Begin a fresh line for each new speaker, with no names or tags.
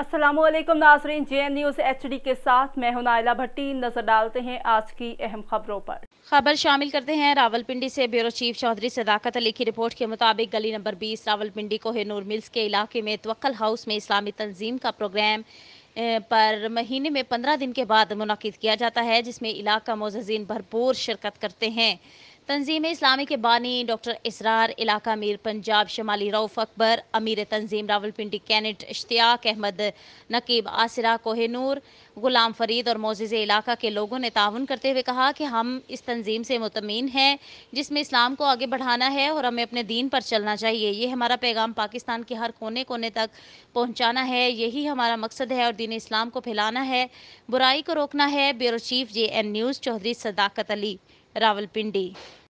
असलम नाजरीन J N news H D के साथ मैं हूं नायला भट्टी नजर डालते हैं आज
की अहम खबरों पर खबर शामिल करते हैं रावलपिंडी से ब्यूरो चीफ चौधरी सदाकत अली की रिपोर्ट के मुताबिक गली नंबर 20 रावलपिंडी को हेनूर मिल्स के इलाके में तवक्ल हाउस में इस्लामी तंजीम का प्रोग्राम पर महीने में पंद्रह दिन के बाद मुनद किया जाता है जिसमें इलाका मोजीन भरपूर शिरकत करते हैं तंजीम इस्लामी के बानी डॉक्टर इसरार इलाका मीर पंजाब शमाली रऊफ अकबर अमीर तंजीम रावलपिंडी कैनेट इश्तियाक अहमद नकीब आसरा कोहनूर गुलाम फरीद और मोजिज़ इलाका के लोगों ने ताउन करते हुए कहा कि हम इस तंजीम से मुतमिन हैं जिसमें इस्लाम को आगे बढ़ाना है और हमें अपने दीन पर चलना चाहिए ये हमारा पैगाम पाकिस्तान के हर कोने कोने तक पहुँचाना है यही हमारा मकसद है और दीन इस्लाम को फैलाना है बुराई को रोकना है bureau chief J N news Chaudhry Sadaqat Ali Rawalpindi.